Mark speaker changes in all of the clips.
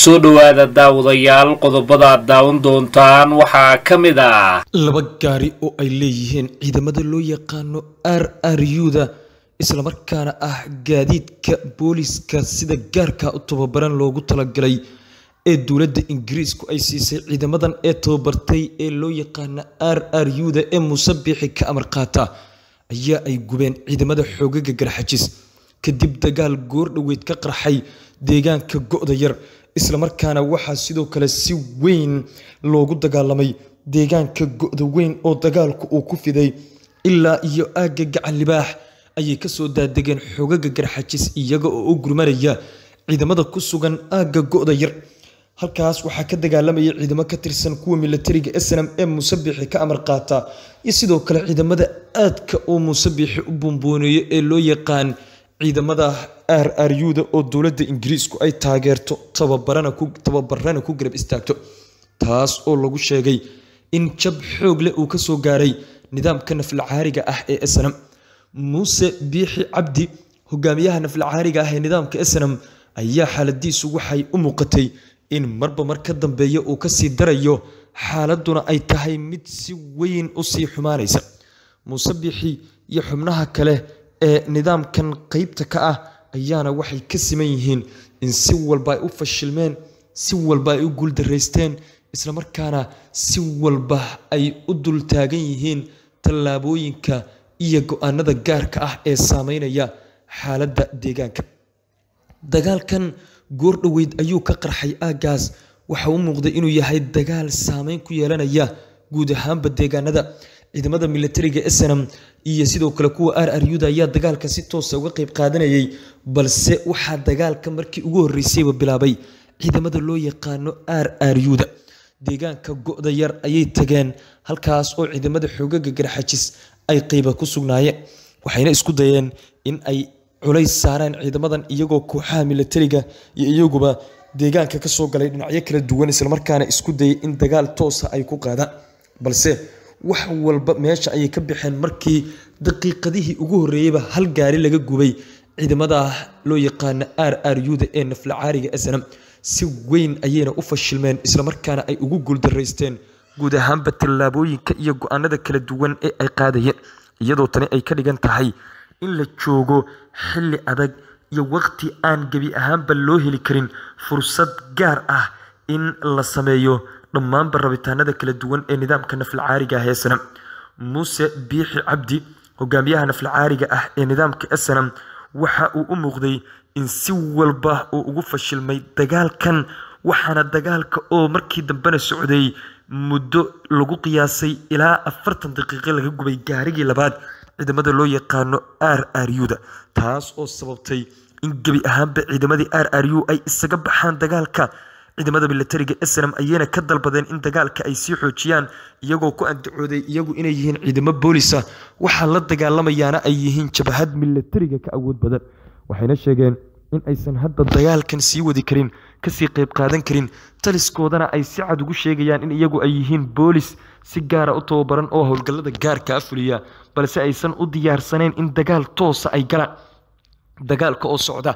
Speaker 1: soo dhowaada daawadayaal qodobbadaad daawan doontaan waxaa ka mid ah laba gaari oo ay leeyihiin ciidamada loo yaqaano r r u da islamarkaana ah gaadiidka booliiska sida gaarka u tababaran loogu talagalay ee dowladda ingiriisku ay siisay ciidamadan ee tababartay ee loo yaqaana r r u da ee muusebixi ka amar qaata ayaa ay gubeen ciidamada xoogaga garxajis kadib dagaal goordhoweyd ka qarxay deegaanka go-da yar islamarkaana waxaa sidoo kale si weyn loogu dagaalamay deegaanka go-da weyn oo dagaalku uu ku fiday ilaa iyo aagga gacan libaax ayay ka soo daadegeen xogaga garxajis iyaga oo u gurmanaya ciidamada ku sugan aagga go-da yar halkaas waxaa ka dagaalamaya ciidamo ka tirsan kuwa milatariga snm ee musabixi ka amar qaata iyo sidoo kale ciidamada aadka uu musabixi u buunbuuneeyo ee loo yaqaan ciidamada r ru-da oo dowladda ingiriisku ay taageerto tababarana ku garab istaagto taas oo lagu sheegay in jab xoog leh uu ka soo gaaray nidaamka naflacaariga ah ee snam muuse biixi cabdi hogaamiyaha naflacaariga ah ee nidaamka snam ayaa xaaladiisu waxay u muuqatay in marba mar ka dambeeya uu kasii darayo xaaladduna ay tahay mid si weyn u sii xumaanaysa muuse biixi iyo xubnaha kale ee nidaamkan qeybta ka ah ayaana waxay ka siman yihiin in si walba ay u fashilmeen si walba ay u guuldaraysteen isla markaana si walba ay u dultaagan yihiin tallaabooyinka iyo go-aanada gaarka ah ee saameynaya xaaladda deegaanka dagaalkan goor dhoweyd ayuu ka qarxay aagaas waxa u muuqday inuu yahay dagaal saameyn ku yeelanaya guud ahaanba deegaanada ciidamada milatariga snam iyo sidoo kale kuwa r r u ayaa dagaalka si toosa ah uga qayb qaadanayay balse waxaa dagaalka markii ugu horreysayba bilaabay ciidamada loo yaqaano r r u deegaanka go-da yar ayay tageen halkaas oo ciidamada xoogaga garxajis ay qayba ku sugnaayeen waxayna isku dayeen in ay culays saaraan ciidamadan iyagoo kooxaha milatariga iyo iyaguba deegaanka ka soo galay dhinacyo kala duwan islamarkaana isku dayay in dagaal toosa ah ay ku qaadaan balse wax walba meesha ayay ka baxeen markii daqiiqadihii ugu horeeyeyba hal gaari laga gubay ciidamada loo yaqaana r aar aaryuuda ee naflacaariga asnam si weyn ayayna u fashilmeen islamarkaana ay ugu guuldaraysteen guud ahaanba tallaabooyinka iyo go-aanada kala duwan ee ay qaadayeen iyadoo tani ay ka dhigan tahay in la joogo xilli adag iyo waqti aan gebi ahaanba loo heli karin fursad gaar ah in la sameeyo dhammaanba rabitaanada kala duwan ee nidaamka naflcaariga ah ee muuse biixi cabdi hogaamiyaha naflcaariga ah ee nidaamka snam waxa uu u muuqday in si walba uu ugu fashilmay dagaalkan waxaana dagaalka oo markii dambena socday muddo lagu qiyaasay ilaa afartan daqiiqo laga gubay gaarigii labaad ciidamada loo yaqaano r r u da taas oo sababtay in gebi ahaanba ciidamadii r r u ay isaga baxaan dagaalka ciidamada milatariga snm ayayna ka dalbadeen in dagaalka ay sii xoojiyaan iyagoo ku andacooday iyagu inay yihiin ciidamo boolisa ah. waxaa la dagaalamayaana ay yihiin jabhad milatariga ka awood badan waxayna sheegeen in aysan hadda dagaalkan sii wadi karin kasii qayb qaadan karin taliskoodana ay si cad ugu sheegayaan in iyagu ay yihiin boolis si gaara ah u tababaran oo howlgallada a ah fuliya balse aysan u diyaarsanayn in dagaal toosa ay galaan dagaalka oo socda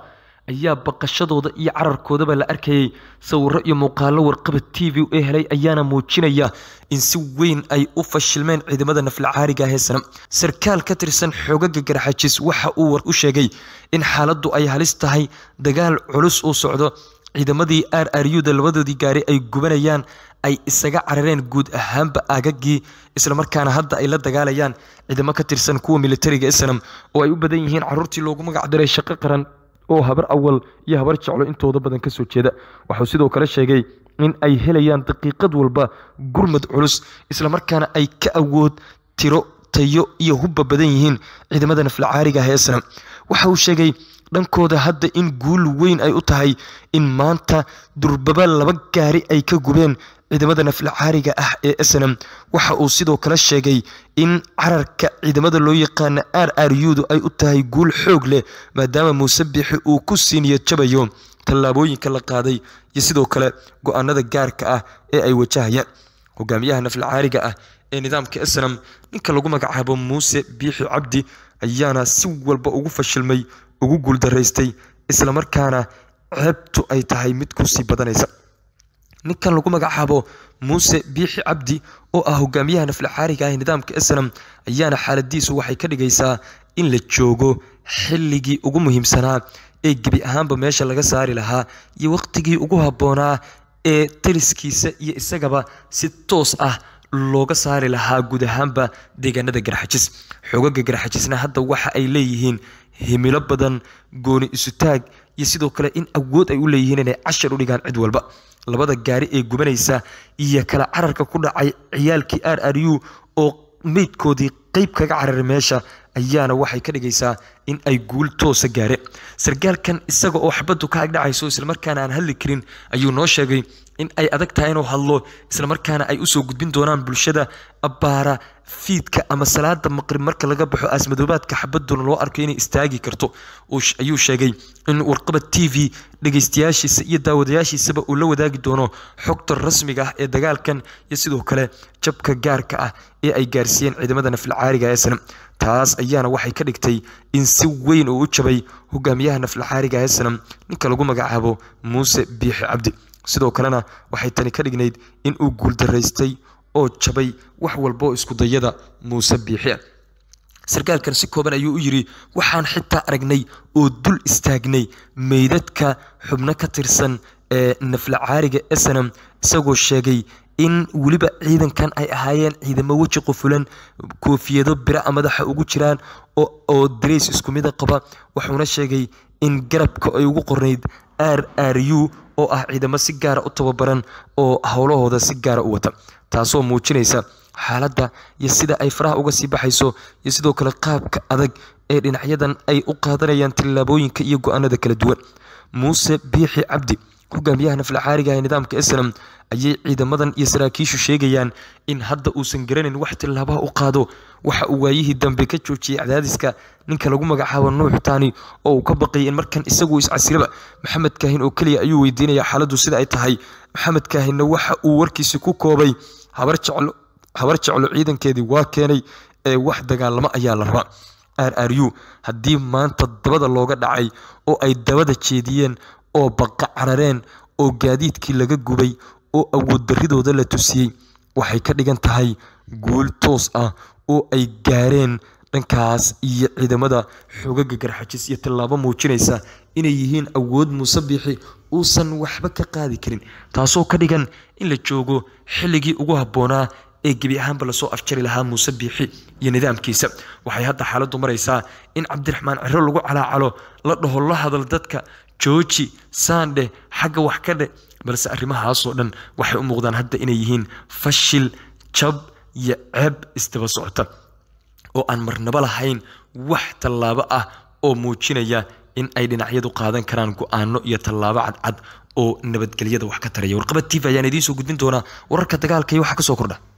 Speaker 1: ayaa baqashadooda iyo cararkoodaba la arkayay sawirro iyo muuqaallo warqabad t v ee eh helay ayaana muujinaya in si weyn ay u fashilmeen ciidamada naflacaariga hee sanam sarkaal ka tirsan xoogaga garxajis waxa uu u sheegay in xaaladdu ay halis tahay dagaal culus uu socdo ciidamadii r r u da labadoodii gaari ay gubanayaan ay isaga carareen guud ahaanba aagagii islamarkaana hadda ay la dagaalayaan ciidamo ka tirsan kuwa militariga ee oo ay u badan yihiin caruurtii loogu magacdaray shaqo qaran oo habar awal iyo habar jeclo intooda badan ka soo jeeda waxuu sidoo kale sheegay in ay helayaan daqiiqad walba gurmad culus islamarkaana ay ka awood tiro tayo iyo hubba badan yihiin ciidamada filcaariga heesna waxa uu sheegay dhankooda hadda in guul weyn ay u tahay in maanta durbaba laba gaari ay ka gubeen ciidamada naflacaariga ah ee snm waxa uu sidoo kale sheegay in cararka ciidamada loo yaqaana r r udu ay u tahay guul xoog leh maadaama muuse bixi uu ku siiniyo jabayo tallaabooyinka la qaaday iyo sidoo kale go-aanada gaarka ah ee ay wajahayaan hogaamiyaha naflacaariga ah ee nidaamka snm ninka lagu magacaabo muuse biixi cabdi ayaana si walba ugu fashilmay ugu guuldaraystay isla markaana ceebtu ay tahay mid ku sii badanaysa ninkan lagu magacaabo muuse biixi cabdi oo ah hogaamiyaha naflaxaariga ah ee nidaamka snam ayaana xaaladiisu waxay ka dhigaysaa in la joogo xilligii ugu muhiimsanaa ee gebi ahaanba meesha laga saari lahaa iyo waqtigii ugu habboonaa ee taliskiisa iyo isagaba si toos ah looga saari lahaa guud ahaanba deegaanada garxajis xoogaga garxajisna hadda waxa ay leeyihiin himilo badan gooni isutaag iyo sidoo kale in awood ay u leeyihiin inay cashar u dhigaan cid walba labada gaari ee gubanaysa iyo kale cararka ku dhacay ciyaalkii r r u oo meydkoodii qeyb kaga cararay meesha ayaana waxay ka dhigaysaa in ay guul toosa gaare sargaalkan isaga oo xabaddu ka agdhacayso islamarkaana aan hadli karin ayuu noo sheegay in ay adag tahay inuu hadlo isla markaana ay usoo gudbin doonaan bulshada abaara fiidka ama salaada maqrib marka laga baxo aasmadoobaadka xabaduna loo arko inay istaagi karto ayuu sheegay in warqabad t v dhegeystayaashiisa iyo daawadayaashiisaba uu la wadaagi doono xogta rasmiga ah ee dagaalkan iyo sidoo kale jabka gaarka ah ee ay gaarsiiyeen ciidamada nafilcaariga ee taas ayaana waxay ka dhigtay in si weyn uu u jabay hogaamiyaha nafilcaariga ee ninka lagu magacaabo muuse biixi cabdi sidoo kalena waxay tani ka dhignayd in uu guuldaraystay oo jabay wax isku dayada muuse biixi sarkaalkan si kooban ayuu u yidhi waxaan xitaa aragnay oo dul istaagnay meydadka xubno ka tirsan ee nafla caariga esanam isagoo sheegay in weliba ciidankan ay ahaayeen ciidamo weji qufulan koofiyado bira madaxa ugu jiraan oo darays isku mida ah qaba wuxuuna sheegay in garabka ay ugu qornayd r r u oo ah ciidamo si gaara ah u tababaran oo howlahooda si gaara ah u wata taasoo muujinaysa xaaladda iyo sida ay faraha uga sii baxayso iyo sidoo kale qaabka adag ee dhinacyadan ay u qaadanayaan tillaabooyinka iyo go-aanada kala duwan muuse biixi cabdi hogaamiyaha naflacaariga ee nidaamka islam ayay ciidamadan iyo saraakiishu sheegayaan in hadda uusan garanayn wax tilaabaha u qaado waxa uu waayihii dambe ka joojiyey cadaadiska ninka lagu magacaabo nuux taani oo uu ka baqayay in markan isaguo iscasiraba maxamed kaahin oo keliya ayuu weydiinayaa xaaladdu sida ay tahay maxamed kaahinna waxa uu warkiisi ku koobay habar jeclo ciidankeedii waa keenay ee wax dagaalamo ayaa la rabaa r r u haddii maanta dabada looga dhacay oo ay dabada jeediyeen oo baqa carareen oo gaadiidkii laga gubay oo awood darridooda la tusiyey waxay ka dhigan tahay guul toos ah oo ay gaareen dhankaas iyo ciidamada xoogaga garxajis iyo tallaabo muujinaysa inay yihiin awood musabbixi uusan waxba ka qaadi karin taasoo ka dhigan in la joogo xilligii ugu habboonaa ee gebi ahaanba lasoo afjari lahaa muuse biixi iyo nidaamkiisa waxay hadda xaaladdu maraysaa in cabdiraxmaan ciro lagu calaacalo la dhaho la hadal dadka jooji saandheh xagga wax ka dheh balse arrimahaasoo dhan waxay u muuqdaan hadda inay yihiin fashil jab iyo ceeb isdaba socota oo aan marnabo lahayn wax tallaabo ah oo muujinaya in ay dhinacyadu qaadan karaan go iyo tallaabo cadcad oo nabadgelyada wax ka taraya warqabad tv ayaan idiin soo gudbin doonaa wararka dagaalka iyo waxa ka soo kordha